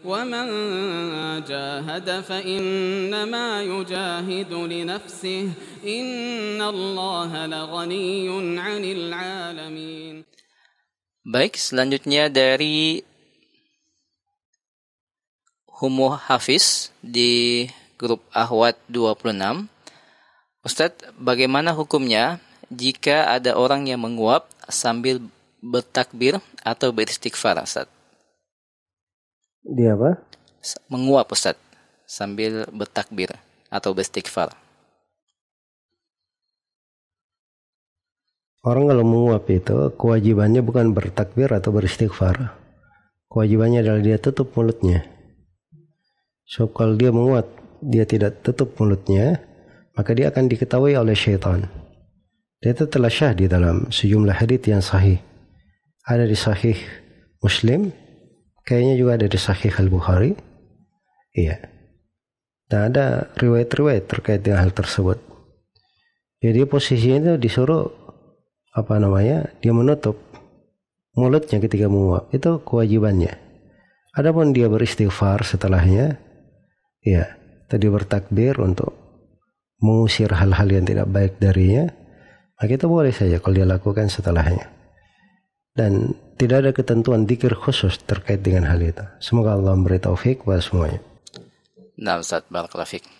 ومن جاهد فإنما يجاهد لنفسه إن الله لغني عن العالمين Baik, selanjutnya dari Humu Hafiz di grup Ahwat 26. Ustadz, bagaimana hukumnya jika ada orang yang menguap sambil bertakbir atau beristighfar, Ustadz? dia apa? Menguap Ustaz sambil bertakbir atau beristighfar. Orang kalau menguap itu kewajibannya bukan bertakbir atau beristighfar. Kewajibannya adalah dia tutup mulutnya. So kalau dia menguap, dia tidak tutup mulutnya, maka dia akan diketahui oleh syaitan. dia itu telah syah di dalam sejumlah hadits yang sahih. Ada di sahih Muslim Kayaknya juga ada di Sahih Al-Bukhari. Iya. Nah, ada riwayat-riwayat terkait dengan hal tersebut. Jadi ya, posisinya itu disuruh apa namanya? Dia menutup mulutnya ketika menguap. Itu kewajibannya. Adapun dia beristighfar setelahnya, ya, tadi bertakbir untuk mengusir hal-hal yang tidak baik darinya, maka itu boleh saja kalau dia lakukan setelahnya dan tidak ada ketentuan dikir khusus terkait dengan hal itu. Semoga Allah memberi taufik buat semuanya. Nah Ustaz, Barakalafik.